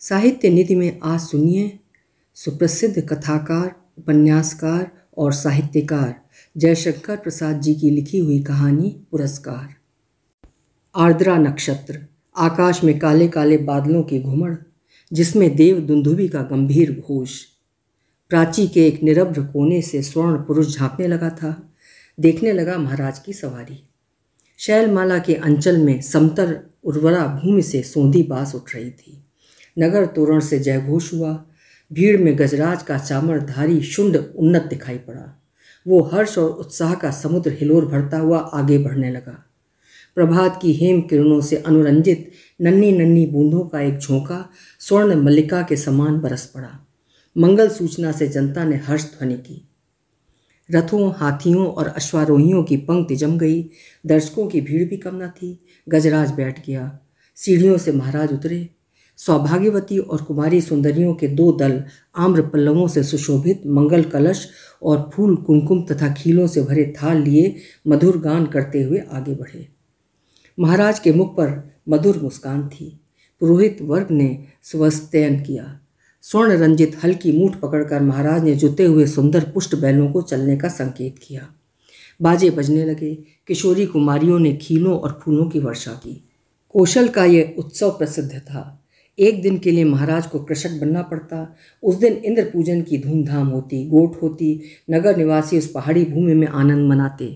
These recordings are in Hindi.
साहित्य निधि में आज सुनिए सुप्रसिद्ध कथाकार उपन्यासकार और साहित्यकार जयशंकर प्रसाद जी की लिखी हुई कहानी पुरस्कार आर्द्रा नक्षत्र आकाश में काले काले बादलों की घुमड़ जिसमें देव दुंदुबी का गंभीर घोष प्राची के एक निरभ्र कोने से स्वर्ण पुरुष झांकने लगा था देखने लगा महाराज की सवारी शैलमाला के अंचल में समतर उर्वरा भूमि से सोंधी बास उठ रही थी नगर तोरण से जयघोष हुआ भीड़ में गजराज का चामरधारी शुंड उन्नत दिखाई पड़ा वो हर्ष और उत्साह का समुद्र हिलोर भरता हुआ आगे बढ़ने लगा प्रभात की हेम किरणों से अनुरंजित नन्नी नन्नी बूंदों का एक झोंका स्वर्ण मल्लिका के समान बरस पड़ा मंगल सूचना से जनता ने हर्ष ध्वनि की रथों हाथियों और अश्वारोहियों की पंक्ति जम गई दर्शकों की भीड़ भी कम न थी गजराज बैठ गया सीढ़ियों से महाराज उतरे सौभाग्यवती और कुमारी सुंदरियों के दो दल आम्र पल्लवों से सुशोभित मंगल कलश और फूल कुमकुम तथा खीलों से भरे थाल लिए मधुर गान करते हुए आगे बढ़े महाराज के मुख पर मधुर मुस्कान थी पुरोहित वर्ग ने स्वस्तयन किया स्वर्ण रंजित हल्की मूठ पकड़कर महाराज ने जुते हुए सुंदर पुष्ट बैलों को चलने का संकेत किया बाजे बजने लगे किशोरी कुमारियों ने खीलों और फूलों की वर्षा की कौशल का यह उत्सव प्रसिद्ध था एक दिन के लिए महाराज को कृषक बनना पड़ता उस दिन इंद्र पूजन की धूमधाम होती गोट होती नगर निवासी उस पहाड़ी भूमि में आनंद मनाते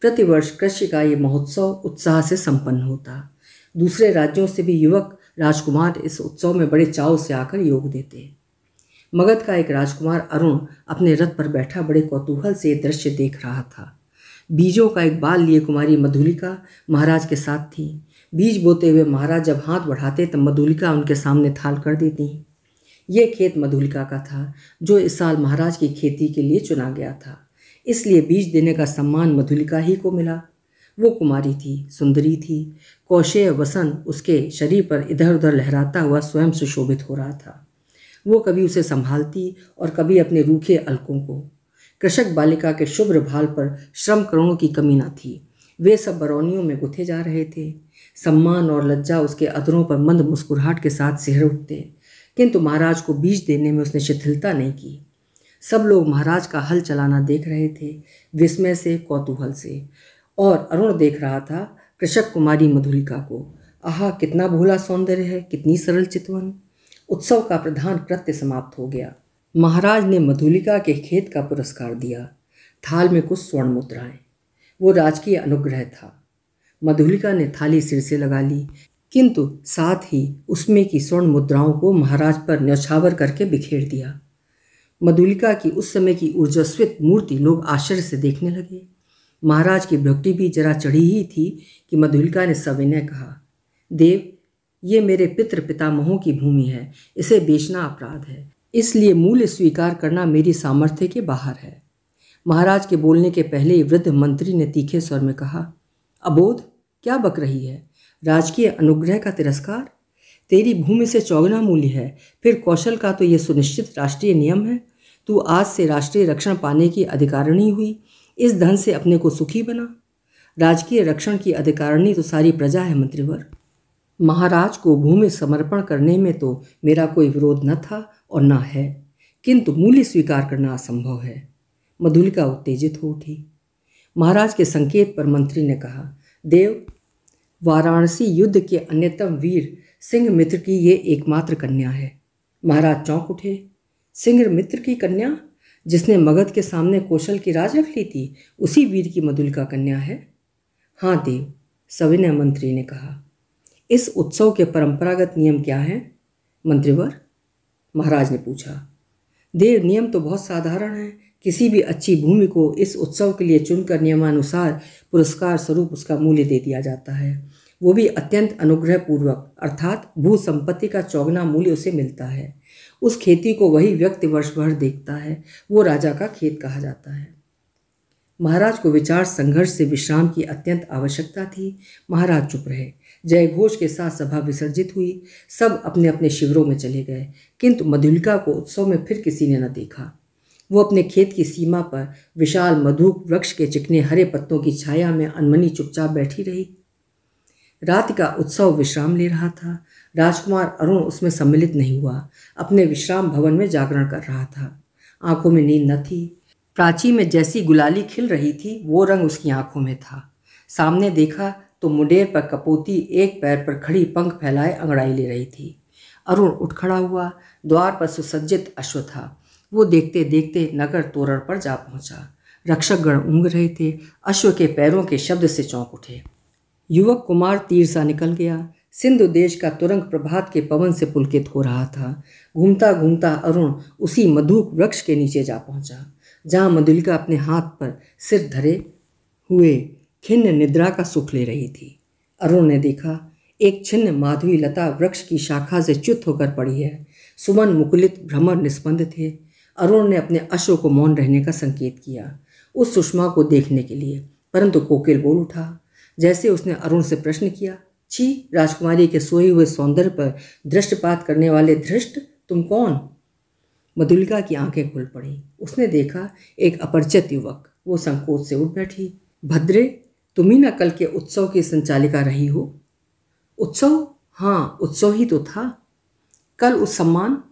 प्रतिवर्ष कृषि का ये महोत्सव उत्साह से संपन्न होता दूसरे राज्यों से भी युवक राजकुमार इस उत्सव में बड़े चाव से आकर योग देते मगध का एक राजकुमार अरुण अपने रथ पर बैठा बड़े कौतूहल से दृश्य देख रहा था बीजों का एक बाल लिए कुमारी मधुलिका महाराज के साथ थी बीज बोते हुए महाराज जब हाथ बढ़ाते तब मधुलिका उनके सामने थाल कर देती ये खेत मधुलिका का था जो इस साल महाराज की खेती के लिए चुना गया था इसलिए बीज देने का सम्मान मधुलिका ही को मिला वो कुमारी थी सुंदरी थी कौशेय वसन उसके शरीर पर इधर उधर लहराता हुआ स्वयं सुशोभित हो रहा था वो कभी उसे संभालती और कभी अपने रूखे अलकों को कृषक बालिका के शुभ्र भाल पर श्रम करोड़ों की कमी न थी वे सब बरौनियों में गुथे जा रहे थे सम्मान और लज्जा उसके अदरों पर मंद मुस्कुराहट के साथ सिहर उठते किंतु महाराज को बीज देने में उसने शिथिलता नहीं की सब लोग महाराज का हल चलाना देख रहे थे विस्मय से कौतूहल से और अरुण देख रहा था कृषक कुमारी मधुलिका को आह कितना भोला सौंदर्य है कितनी सरल चितवन उत्सव का प्रधान कृत्य समाप्त हो गया महाराज ने मधुलिका के खेत का पुरस्कार दिया थाल में कुछ स्वर्ण मुद्राएं वो राजकीय अनुग्रह था मधुलिका ने थाली सिर से लगा ली किंतु साथ ही उसमें की स्वर्ण मुद्राओं को महाराज पर न्यौछावर करके बिखेर दिया मधुलिका की उस समय की ऊर्जस्वित मूर्ति लोग आश्चर्य से देखने लगे महाराज की भ्रक्ति भी जरा चढ़ी ही थी कि मधुलिका ने सविनय कहा देव ये मेरे पितृ पितामहों की भूमि है इसे बेचना अपराध है इसलिए मूल्य स्वीकार करना मेरी सामर्थ्य के बाहर है महाराज के बोलने के पहले ही वृद्ध मंत्री ने तीखे स्वर में कहा अबोध क्या बक रही है राजकीय अनुग्रह का तिरस्कार तेरी भूमि से चौगना मूल्य है फिर कौशल का तो ये सुनिश्चित राष्ट्रीय नियम है तू आज से राष्ट्रीय रक्षण पाने की अधिकारिणी हुई इस धन से अपने को सुखी बना राजकीय रक्षण की अधिकारिणी तो सारी प्रजा है मंत्रीवर महाराज को भूमि समर्पण करने में तो मेरा कोई विरोध न था और न है किंतु मूल्य स्वीकार करना असंभव है मधुलिका उत्तेजित हो उठी महाराज के संकेत पर मंत्री ने कहा देव वाराणसी युद्ध के अन्यतम वीर सिंह मित्र की ये एकमात्र कन्या है महाराज चौंक उठे सिंह मित्र की कन्या जिसने मगध के सामने कौशल की राज रख ली थी उसी वीर की मधुलिका कन्या है हाँ देव सविनय मंत्री ने कहा इस उत्सव के परंपरागत नियम क्या हैं मंत्रीवर महाराज ने पूछा देव नियम तो बहुत साधारण हैं किसी भी अच्छी भूमि को इस उत्सव के लिए चुनकर नियमानुसार पुरस्कार स्वरूप उसका मूल्य दे दिया जाता है वो भी अत्यंत अनुग्रहपूर्वक अर्थात भू संपत्ति का चौगना मूल्य उसे मिलता है उस खेती को वही व्यक्ति वर्ष भर देखता है वो राजा का खेत कहा जाता है महाराज को विचार संघर्ष से विश्राम की अत्यंत आवश्यकता थी महाराज चुप रहे जय घोष के साथ सभा विसर्जित हुई सब अपने अपने शिविरों में चले गए किंतु मधुलिका को उत्सव में फिर किसी ने न देखा वो अपने खेत की सीमा पर विशाल मधु वृक्ष के चिकने हरे पत्तों की छाया में अनमनी चुपचाप बैठी रही रात का उत्सव विश्राम ले रहा था राजकुमार अरुण उसमें सम्मिलित नहीं हुआ अपने विश्राम भवन में जागरण कर रहा था आंखों में नींद न थी प्राची में जैसी गुलाली खिल रही थी वो रंग उसकी आंखों में था सामने देखा तो मुंडेर पर कपोती एक पैर पर खड़ी पंख फैलाए अंगड़ाई ले रही थी अरुण उठ खड़ा हुआ द्वार पर सुसज्जित अश्व था वो देखते देखते नगर तोरण पर जा पहुंचा रक्षकगण ऊँग रहे थे अश्व के पैरों के शब्द से चौंक उठे युवक कुमार तीर सा निकल गया सिंधु देश का तुरंग प्रभात के पवन से पुलकित हो रहा था घूमता घूमता अरुण उसी मधुक वृक्ष के नीचे जा पहुंचा जहाँ मधुलिका अपने हाथ पर सिर धरे हुए खिन्न निद्रा का सुख ले रही थी अरुण ने देखा एक छिन्न माधवी लता वृक्ष की शाखा से च्युत होकर पड़ी है सुमन मुकुलित भ्रमर निस्पंद थे अरुण ने अपने अश्व को मौन रहने का संकेत किया उस सुषमा को देखने के लिए परंतु कोकिल बोल उठा जैसे उसने अरुण से प्रश्न किया छी राजकुमारी के सोए हुए सौंदर्य पर दृष्टपात करने वाले धृष्ट तुम कौन मधुलिका की आंखें खुल पड़ी उसने देखा एक अपरिचित युवक वो संकोच से उठ बैठी भद्रे तुम ही ना कल के उत्सव की संचालिका रही हो उत्सव हाँ उत्सव ही तो था कल उस सम्मान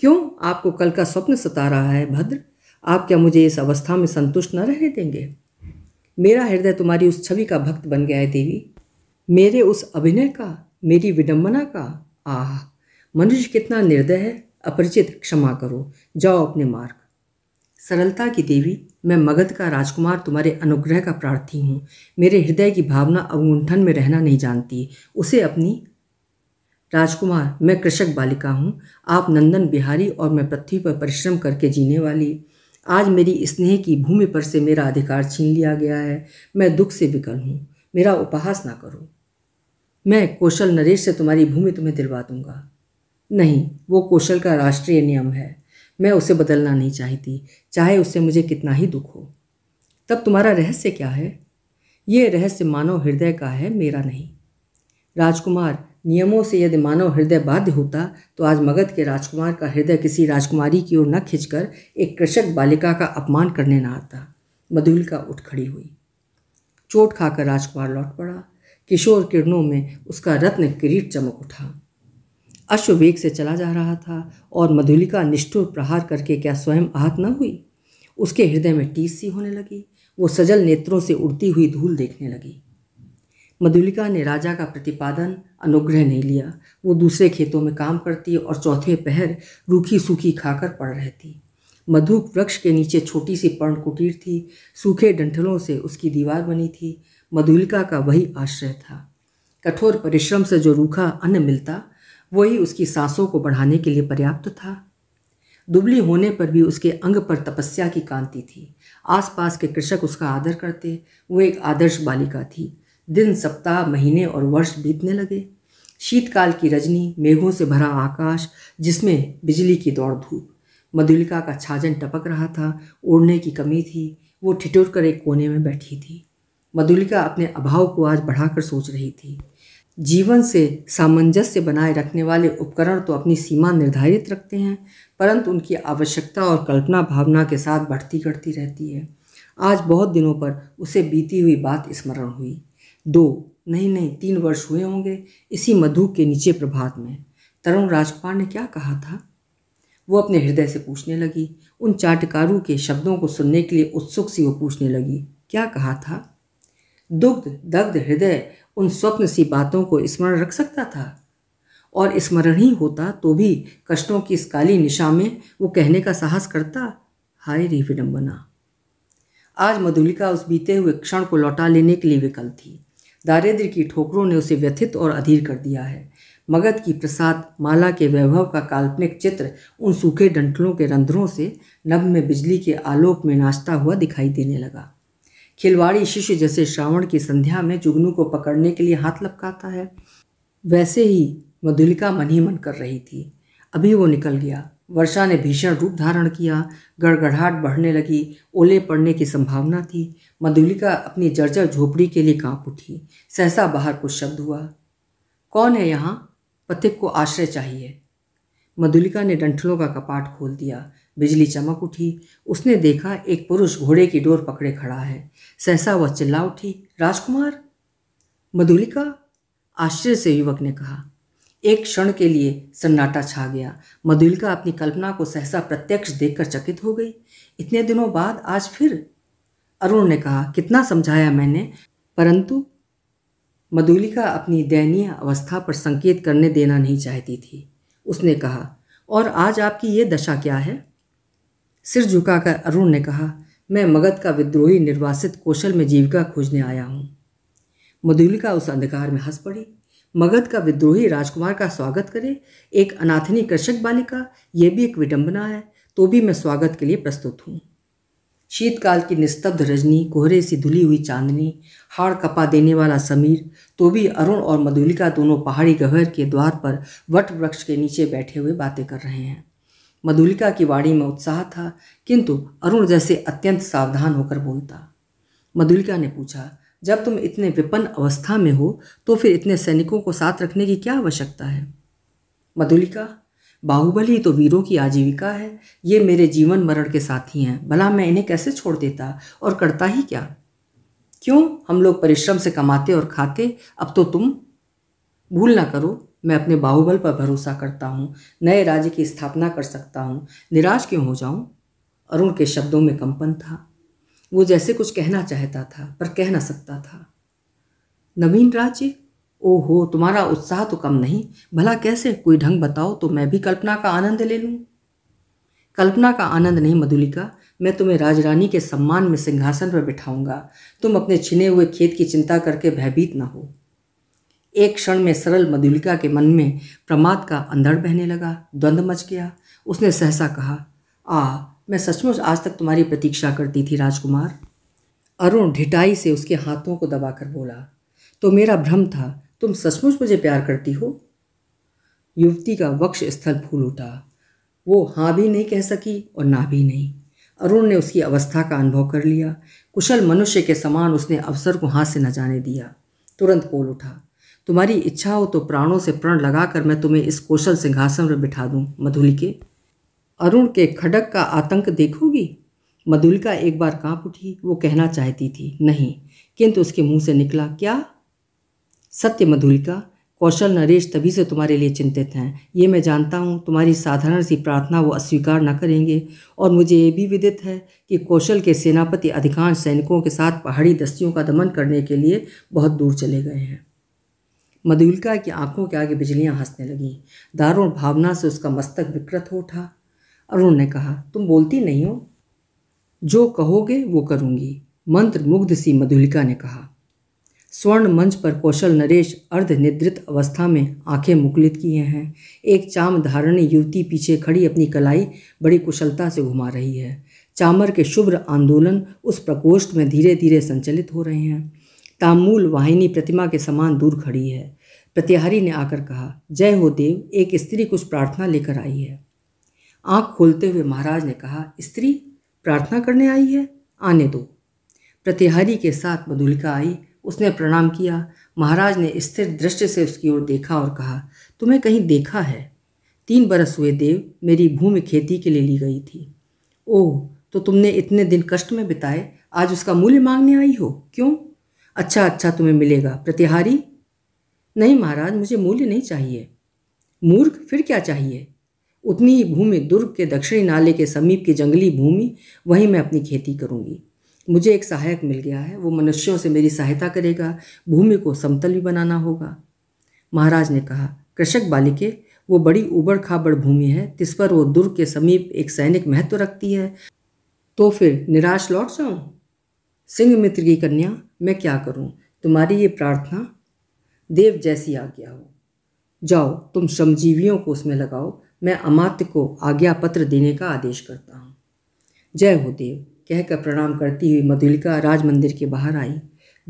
क्यों आपको कल का स्वप्न सता रहा है भद्र आप क्या मुझे इस अवस्था में संतुष्ट न रहने देंगे मेरा हृदय तुम्हारी उस छवि का भक्त बन गया है देवी मेरे उस अभिनय का मेरी विडंबना का आह मनुष्य कितना निर्दय है अपरिचित क्षमा करो जाओ अपने मार्ग सरलता की देवी मैं मगध का राजकुमार तुम्हारे अनुग्रह का प्रार्थी हूँ मेरे हृदय की भावना अवगुंठन में रहना नहीं जानती उसे अपनी राजकुमार मैं कृषक बालिका हूँ आप नंदन बिहारी और मैं पृथ्वी पर परिश्रम करके जीने वाली आज मेरी स्नेह की भूमि पर से मेरा अधिकार छीन लिया गया है मैं दुख से विकल हूँ मेरा उपहास ना करो मैं कौशल नरेश से तुम्हारी भूमि तुम्हें दिलवा दूंगा नहीं वो कौशल का राष्ट्रीय नियम है मैं उसे बदलना नहीं चाहती चाहे उससे मुझे कितना ही दुख हो तब तुम्हारा रहस्य क्या है ये रहस्य मानव हृदय का है मेरा नहीं राजकुमार नियमों से यदि मानव हृदय बाध्य होता तो आज मगध के राजकुमार का हृदय किसी राजकुमारी की ओर न खिंचकर एक कृषक बालिका का अपमान करने न आता मधुलिका उठ खड़ी हुई चोट खाकर राजकुमार लौट पड़ा किशोर किरणों में उसका रत्न किरीट चमक उठा अश्व वेग से चला जा रहा था और मधुलिका निष्ठुर प्रहार करके क्या स्वयं आहत न हुई उसके हृदय में टीस सी होने लगी वो सजल नेत्रों से उड़ती हुई धूल देखने लगी मधुलिका ने राजा का प्रतिपादन अनुग्रह नहीं लिया वो दूसरे खेतों में काम करती और चौथे पहर रूखी सूखी खाकर पड़ रहती मधु वृक्ष के नीचे छोटी सी पर्ण कुटीर थी सूखे डंठलों से उसकी दीवार बनी थी मधुलिका का वही आश्रय था कठोर परिश्रम से जो रूखा अन्न मिलता वही उसकी सांसों को बढ़ाने के लिए पर्याप्त था दुबली होने पर भी उसके अंग पर तपस्या की कांति थी आसपास के कृषक उसका आदर करते वो एक आदर्श बालिका थी दिन सप्ताह महीने और वर्ष बीतने लगे शीतकाल की रजनी मेघों से भरा आकाश जिसमें बिजली की दौड़ धूप मधुलिका का छाजन टपक रहा था ओढ़ने की कमी थी वो ठिठुर कर एक कोने में बैठी थी मधुलिका अपने अभाव को आज बढ़ाकर सोच रही थी जीवन से सामंजस्य बनाए रखने वाले उपकरण तो अपनी सीमा निर्धारित रखते हैं परंतु उनकी आवश्यकता और कल्पना भावना के साथ बढ़ती घटती रहती है आज बहुत दिनों पर उसे बीती हुई बात स्मरण हुई दो नहीं नहीं तीन वर्ष हुए होंगे इसी मधु के नीचे प्रभात में तरुण राजकुमार ने क्या कहा था वो अपने हृदय से पूछने लगी उन चाटकारों के शब्दों को सुनने के लिए उत्सुक सी वो पूछने लगी क्या कहा था दुग्ध दग्ध हृदय उन स्वप्न सी बातों को स्मरण रख सकता था और स्मरण ही होता तो भी कष्टों की इस काली निशा में वो कहने का साहस करता हाय रे विडम्बना आज मधुलिका उस बीते हुए क्षण को लौटा लेने के लिए विकल थी दारिद्र की ठोकरों ने उसे व्यथित और अधीर कर दिया है मगध की प्रसाद माला के वैभव का काल्पनिक चित्र उन सूखे डंठलों के रंध्रों से नभ में बिजली के आलोक में नाचता हुआ दिखाई देने लगा खिलवाड़ी शिशु जैसे श्रावण की संध्या में जुगनू को पकड़ने के लिए हाथ लपकाता है वैसे ही मधुलिका मन ही मन कर रही थी अभी वो निकल गया वर्षा ने भीषण रूप धारण किया गड़गड़ाहट बढ़ने लगी ओले पड़ने की संभावना थी मधुलिका अपनी जर्जर झोपड़ी के लिए कांप उठी सहसा बाहर कुछ शब्द हुआ कौन है यहाँ पथिक को आश्रय चाहिए मधुलिका ने डंठलों का कपाट खोल दिया बिजली चमक उठी उसने देखा एक पुरुष घोड़े की डोर पकड़े खड़ा है सहसा वह चिल्ला उठी राजकुमार मधुलिका आश्चर्य से युवक ने कहा एक क्षण के लिए सन्नाटा छा गया मधुलिका अपनी कल्पना को सहसा प्रत्यक्ष देखकर चकित हो गई इतने दिनों बाद आज फिर अरुण ने कहा कितना समझाया मैंने परंतु मधुलिका अपनी दयनीय अवस्था पर संकेत करने देना नहीं चाहती थी उसने कहा और आज आपकी ये दशा क्या है सिर झुकाकर अरुण ने कहा मैं मगध का विद्रोही निर्वासित कौशल में जीविका खोजने आया हूँ मधुलिका उस अंधकार में हंस पड़ी मगध का विद्रोही राजकुमार का स्वागत करे एक अनाथनी कृषक बालिका ये भी एक विडंबना है तो भी मैं स्वागत के लिए प्रस्तुत हूँ शीतकाल की निस्तब्ध रजनी कोहरे से धुली हुई चांदनी हाड़ कपा देने वाला समीर तो भी अरुण और मधुलिका दोनों पहाड़ी गहर के द्वार पर वट वृक्ष के नीचे बैठे हुए बातें कर रहे हैं मधुलिका की वाणी में उत्साह था किंतु अरुण जैसे अत्यंत सावधान होकर बोलता मधुलिका ने पूछा जब तुम इतने विपन्न अवस्था में हो तो फिर इतने सैनिकों को साथ रखने की क्या आवश्यकता है मधुलिका बाहुबली तो वीरों की आजीविका है ये मेरे जीवन मरण के साथी हैं भला मैं इन्हें कैसे छोड़ देता और करता ही क्या क्यों हम लोग परिश्रम से कमाते और खाते अब तो तुम भूल ना करो मैं अपने बाहुबल पर भरोसा करता हूँ नए राज्य की स्थापना कर सकता हूँ निराश क्यों हो जाऊँ अरुण के शब्दों में कंपन था वो जैसे कुछ कहना चाहता था पर कह ना सकता था नवीन राज्य ओहो तुम्हारा उत्साह तो कम नहीं भला कैसे कोई ढंग बताओ तो मैं भी कल्पना का आनंद ले लूँ कल्पना का आनंद नहीं मधुलिका मैं तुम्हें राजरानी के सम्मान में सिंहासन पर बिठाऊंगा तुम अपने छिने हुए खेत की चिंता करके भयभीत न हो एक क्षण में सरल मधुलिका के मन में प्रमाद का अंधड़ बहने लगा द्वंद्व मच गया उसने सहसा कहा आ मैं सचमुच आज तक तुम्हारी प्रतीक्षा करती थी राजकुमार अरुण ढिटाई से उसके हाथों को दबाकर बोला तो मेरा भ्रम था तुम सचमुच मुझे प्यार करती हो युवती का वक्ष स्थल फूल उठा वो हाँ भी नहीं कह सकी और ना भी नहीं अरुण ने उसकी अवस्था का अनुभव कर लिया कुशल मनुष्य के समान उसने अवसर को हाथ से न जाने दिया तुरंत बोल उठा तुम्हारी इच्छा हो तो प्राणों से प्रण लगाकर मैं तुम्हें इस कौशल सिंहासन पर बिठा दूँ मधुलिके अरुण के खडक का आतंक देखोगी मधुलिका एक बार कांप उठी वो कहना चाहती थी नहीं किंतु उसके मुंह से निकला क्या सत्य मधुलिका कौशल नरेश तभी से तुम्हारे लिए चिंतित हैं ये मैं जानता हूँ तुम्हारी साधारण सी प्रार्थना वो अस्वीकार न करेंगे और मुझे ये भी विदित है कि कौशल के सेनापति अधिकांश सैनिकों के साथ पहाड़ी दस्तियों का दमन करने के लिए बहुत दूर चले गए हैं मधुलिका की आंखों के आगे बिजलियां हंसने लगीं दारुण भावना से उसका मस्तक विकृत हो उठा अरुण ने कहा तुम बोलती नहीं हो जो कहोगे वो करूँगी मंत्र मुग्ध सी मधुलिका ने कहा स्वर्ण मंच पर कौशल नरेश अर्धनिद्रित अवस्था में आंखें मुकलित किए हैं एक चाम धारणी युवती पीछे खड़ी अपनी कलाई बड़ी कुशलता से घुमा रही है चामर के शुभ्र आंदोलन उस प्रकोष्ठ में धीरे धीरे संचलित हो रहे हैं तामूल वाहिनी प्रतिमा के समान दूर खड़ी है प्रत्याहारी ने आकर कहा जय हो देव एक स्त्री कुछ प्रार्थना लेकर आई है आंख खोलते हुए महाराज ने कहा स्त्री प्रार्थना करने आई है आने दो प्रतिहारी के साथ मधुलिका आई उसने प्रणाम किया महाराज ने स्थिर दृष्टि से उसकी ओर देखा और कहा तुम्हें कहीं देखा है तीन बरस हुए देव मेरी भूमि खेती के लिए ली गई थी ओह तो तुमने इतने दिन कष्ट में बिताए आज उसका मूल्य मांगने आई हो क्यों अच्छा अच्छा तुम्हें मिलेगा प्रतिहारी नहीं महाराज मुझे मूल्य नहीं चाहिए मूर्ख फिर क्या चाहिए उतनी ही भूमि दुर्ग के दक्षिणी नाले के समीप की जंगली भूमि वहीं मैं अपनी खेती करूँगी मुझे एक सहायक मिल गया है वो मनुष्यों से मेरी सहायता करेगा भूमि को समतल भी बनाना होगा महाराज ने कहा कृषक बालिके वो बड़ी उबड़ खाबड़ भूमि है जिस पर वो दुर्ग के समीप एक सैनिक महत्व रखती है तो फिर निराश लौट जाऊँ सिंह मित्र की कन्या मैं क्या करूँ तुम्हारी ये प्रार्थना देव जैसी आ गया हो जाओ तुम श्रमजीवियों को उसमें लगाओ मैं अमात्य को आज्ञा पत्र देने का आदेश करता हूँ जय हो देव कहकर प्रणाम करती हुई मधुलिका राज मंदिर के बाहर आई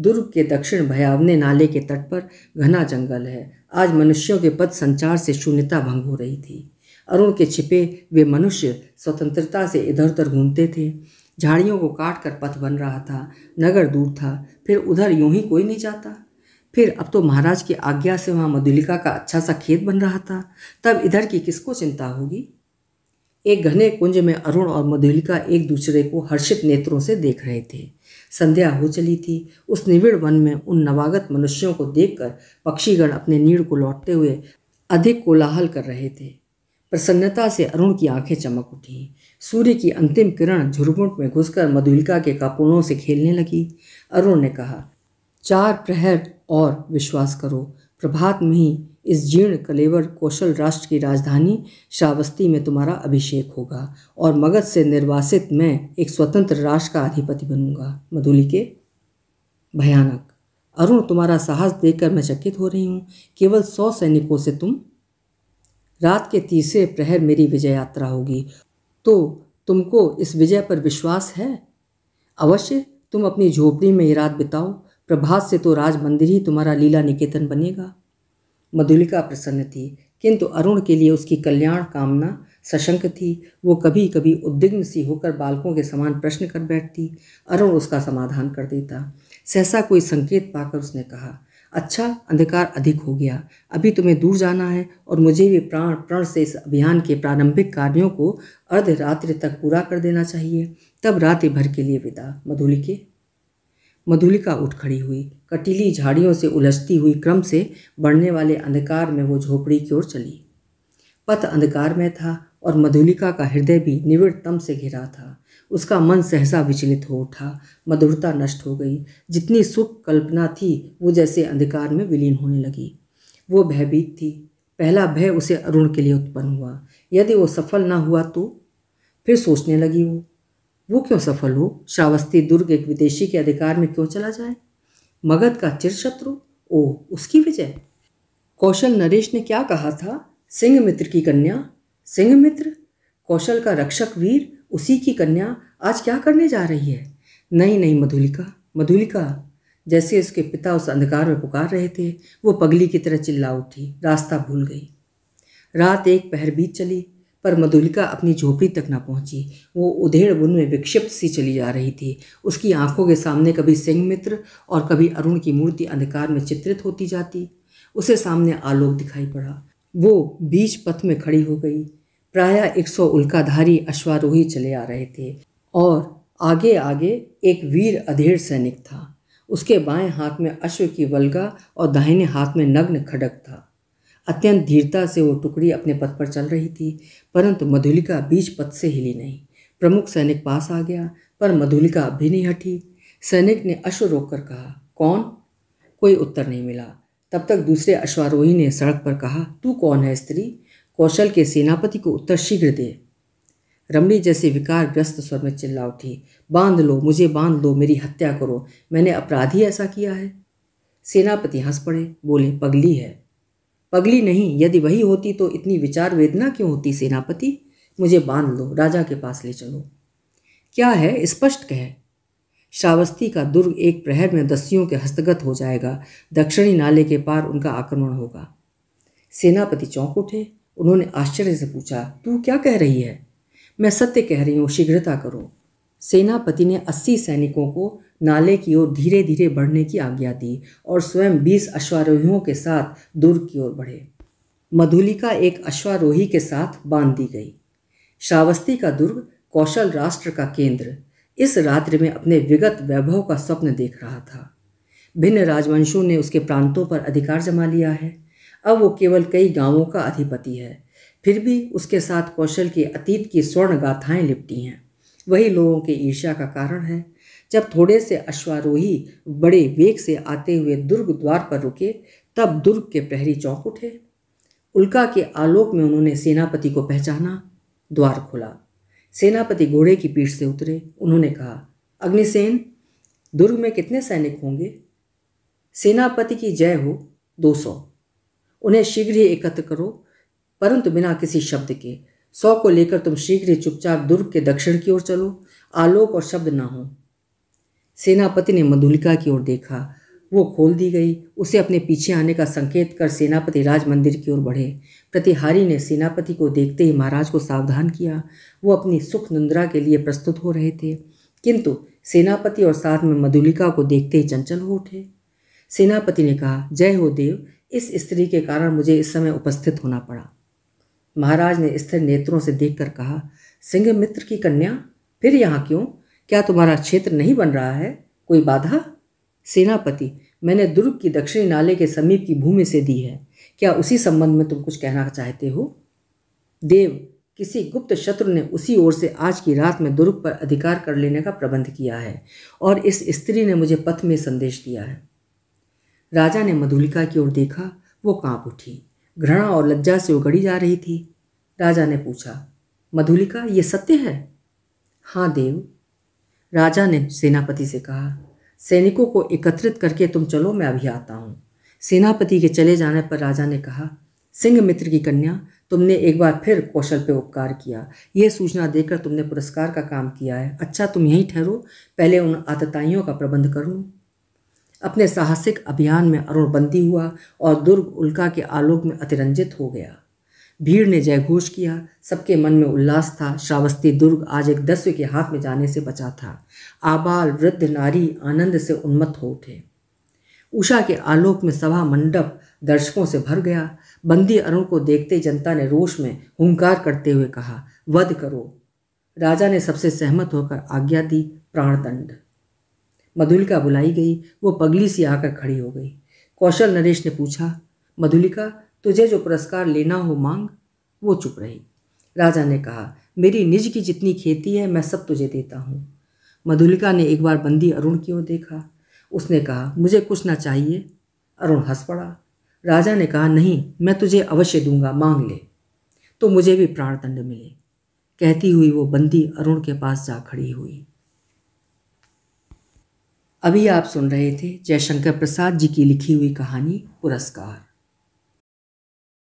दुर्ग के दक्षिण भयावने नाले के तट पर घना जंगल है आज मनुष्यों के पद संचार से शून्यता भंग हो रही थी अरुण के छिपे वे मनुष्य स्वतंत्रता से इधर उधर घूमते थे झाड़ियों को काट कर पथ बन रहा था नगर दूर था फिर उधर यूं ही कोई नहीं जाता फिर अब तो महाराज की आज्ञा से वहाँ मधुलिका का अच्छा सा खेत बन रहा था तब इधर की किसको चिंता होगी एक घने कुंज में अरुण और मधुलिका एक दूसरे को हर्षित नेत्रों से देख रहे थे संध्या हो चली थी उस निविड़ वन में उन नवागत मनुष्यों को देखकर पक्षीगण अपने नीड़ को लौटते हुए अधिक कोलाहल कर रहे थे प्रसन्नता से अरुण की आंखें चमक उठी सूर्य की अंतिम किरण झुरमुट में घुसकर मधुलिका के कापूरों से खेलने लगी अरुण ने कहा चार प्रहर और विश्वास करो प्रभात में ही इस जीर्ण कलेवर कौशल राष्ट्र की राजधानी श्रावस्ती में तुम्हारा अभिषेक होगा और मगध से निर्वासित मैं एक स्वतंत्र राष्ट्र का अधिपति बनूंगा मधुली के भयानक अरुण तुम्हारा साहस देखकर मैं चकित हो रही हूँ केवल सौ सैनिकों से तुम रात के तीसरे प्रहर मेरी विजय यात्रा होगी तो तुमको इस विजय पर विश्वास है अवश्य तुम अपनी झोपड़ी में ये रात बिताओ प्रभात से तो राज मंदिर ही तुम्हारा लीला निकेतन बनेगा मधुलिका प्रसन्न थी किंतु अरुण के लिए उसकी कल्याण कामना सशंक थी वो कभी कभी उद्विग्न सी होकर बालकों के समान प्रश्न कर बैठती अरुण उसका समाधान कर देता सहसा कोई संकेत पाकर उसने कहा अच्छा अंधकार अधिक हो गया अभी तुम्हें दूर जाना है और मुझे भी प्राण प्रण से इस अभियान के प्रारंभिक कार्यों को अर्धरात्रि तक पूरा कर देना चाहिए तब रात्रि भर के लिए विदा मधुलिके मधुलिका उठ खड़ी हुई कटीली झाड़ियों से उलझती हुई क्रम से बढ़ने वाले अंधकार में वो झोपड़ी की ओर चली पथ अंधकार में था और मधुलिका का हृदय भी निविड़तम से घिरा था उसका मन सहसा विचलित हो उठा मधुरता नष्ट हो गई जितनी सुख कल्पना थी वो जैसे अंधकार में विलीन होने लगी वो भयभीत थी पहला भय उसे अरुण के लिए उत्पन्न हुआ यदि वो सफल ना हुआ तो फिर सोचने लगी वो वो क्यों सफल हो श्रावस्ती दुर्ग एक विदेशी के अधिकार में क्यों चला जाए मगध का चिर शत्रु ओ उसकी विजय कौशल नरेश ने क्या कहा था सिंह मित्र की कन्या सिंह मित्र कौशल का रक्षक वीर उसी की कन्या आज क्या करने जा रही है नहीं नहीं मधुलिका मधुलिका जैसे उसके पिता उस अंधकार में पुकार रहे थे वो पगली की तरह चिल्ला उठी रास्ता भूल गई रात एक पहर बीत चली पर मधुलिका अपनी झोपड़ी तक न पहुंची वो उधेड़ बुन में विक्षिप्त सी चली जा रही थी उसकी आंखों के सामने कभी सिंह मित्र और कभी अरुण की मूर्ति अंधकार में चित्रित होती जाती उसे सामने आलोक दिखाई पड़ा वो बीच पथ में खड़ी हो गई प्रायः एक सौ उल्काधारी अश्वारोही चले आ रहे थे और आगे आगे एक वीर अधेड़ सैनिक था उसके बाएं हाथ में अश्व की वलगा और दाहिने हाथ में नग्न खडक था अत्यंत धीरता से वो टुकड़ी अपने पथ पर चल रही थी परंतु मधुलिका बीच पथ से हिली नहीं प्रमुख सैनिक पास आ गया पर मधुलिका भी नहीं हटी सैनिक ने अश्व रोककर कहा कौन कोई उत्तर नहीं मिला तब तक दूसरे अश्वारोही ने सड़क पर कहा तू कौन है स्त्री कौशल के सेनापति को उत्तर शीघ्र दे रमणी जैसे विकार ग्रस्त स्वर में चिल्ला उठी बांध लो मुझे बांध लो मेरी हत्या करो मैंने अपराधी ऐसा किया है सेनापति हंस पड़े बोले पगली है पगली नहीं यदि वही होती तो इतनी विचार वेदना क्यों होती सेनापति मुझे बांध लो राजा के पास ले चलो क्या है स्पष्ट कहे श्रावस्ती का दुर्ग एक प्रहर में दस्युओं के हस्तगत हो जाएगा दक्षिणी नाले के पार उनका आक्रमण होगा सेनापति चौंक उठे उन्होंने आश्चर्य से पूछा तू क्या कह रही है मैं सत्य कह रही हूँ शीघ्रता करो सेनापति ने अस्सी सैनिकों को नाले की ओर धीरे धीरे बढ़ने की आज्ञा दी और स्वयं बीस अश्वारोहियों के साथ दुर्ग की ओर बढ़े मधुलिका एक अश्वारोही के साथ बांध दी गई श्रावस्ती का दुर्ग कौशल राष्ट्र का केंद्र इस रात्रि में अपने विगत वैभव का स्वप्न देख रहा था भिन्न राजवंशों ने उसके प्रांतों पर अधिकार जमा लिया है अब वो केवल कई गांवों का अधिपति है फिर भी उसके साथ कौशल के अतीत की स्वर्ण गाथाएं लिपटी हैं वही लोगों के ईर्ष्या का कारण है जब थोड़े से अश्वारोही बड़े वेग से आते हुए दुर्ग द्वार पर रुके तब दुर्ग के प्रहरी चौंक उठे उल्का के आलोक में उन्होंने सेनापति को पहचाना द्वार खोला सेनापति घोड़े की पीठ से उतरे उन्होंने कहा अग्निसेन दुर्ग में कितने सैनिक होंगे सेनापति की जय हो दो सौ उन्हें शीघ्र ही एकत्र करो परंतु बिना किसी शब्द के सौ को लेकर तुम शीघ्र ही चुपचाप दुर्ग के दक्षिण की ओर चलो आलोक और शब्द ना हो सेनापति ने मधुलिका की ओर देखा वो खोल दी गई उसे अपने पीछे आने का संकेत कर सेनापति राज मंदिर की ओर बढ़े प्रतिहारी ने सेनापति को देखते ही महाराज को सावधान किया वो अपनी सुख निंद्रा के लिए प्रस्तुत हो रहे थे किंतु सेनापति और साथ में मधुलिका को देखते ही चंचल हो उठे सेनापति ने कहा जय हो देव इस स्त्री के कारण मुझे इस समय उपस्थित होना पड़ा महाराज ने स्थिर नेत्रों से देखकर कहा सिंह मित्र की कन्या फिर यहाँ क्यों क्या तुम्हारा क्षेत्र नहीं बन रहा है कोई बाधा सेनापति मैंने दुर्ग की दक्षिणी नाले के समीप की भूमि से दी है क्या उसी संबंध में तुम कुछ कहना चाहते हो देव किसी गुप्त शत्रु ने उसी ओर से आज की रात में दुर्ग पर अधिकार कर लेने का प्रबंध किया है और इस स्त्री ने मुझे पथ में संदेश दिया है राजा ने मधुलिका की ओर देखा वो कांप उठी घृणा और लज्जा से उगड़ी जा रही थी राजा ने पूछा मधुलिका ये सत्य है हाँ देव राजा ने सेनापति से कहा सैनिकों को एकत्रित करके तुम चलो मैं अभी आता हूँ सेनापति के चले जाने पर राजा ने कहा सिंह मित्र की कन्या तुमने एक बार फिर कौशल पे उपकार किया यह सूचना देकर तुमने पुरस्कार का काम किया है अच्छा तुम यहीं ठहरो पहले उन आतताइयों का प्रबंध कर लूँ अपने साहसिक अभियान में अरुणबंदी हुआ और दुर्ग उल्का के आलोक में अतिरंजित हो गया भीड़ ने जयघोष किया सबके मन में उल्लास था श्रावस्ती दुर्ग आज एक दस्य के हाथ में जाने से बचा था आबाल वृद्ध नारी आनंद से उन्मत्त हो उठे उषा के आलोक में सभा मंडप दर्शकों से भर गया बंदी अरुण को देखते जनता ने रोष में हुंकार करते हुए कहा वध करो राजा ने सबसे सहमत होकर आज्ञा दी प्राणदंड मधुलिका बुलाई गई वो पगली सी आकर खड़ी हो गई कौशल नरेश ने पूछा मधुलिका तुझे जो पुरस्कार लेना हो मांग वो चुप रही राजा ने कहा मेरी निज की जितनी खेती है मैं सब तुझे देता हूँ मधुलिका ने एक बार बंदी अरुण की ओर देखा उसने कहा मुझे कुछ ना चाहिए अरुण हंस पड़ा राजा ने कहा नहीं मैं तुझे अवश्य दूंगा मांग ले तो मुझे भी प्राणदंड मिले कहती हुई वो बंदी अरुण के पास जा खड़ी हुई अभी आप सुन रहे थे जयशंकर प्रसाद जी की लिखी हुई कहानी पुरस्कार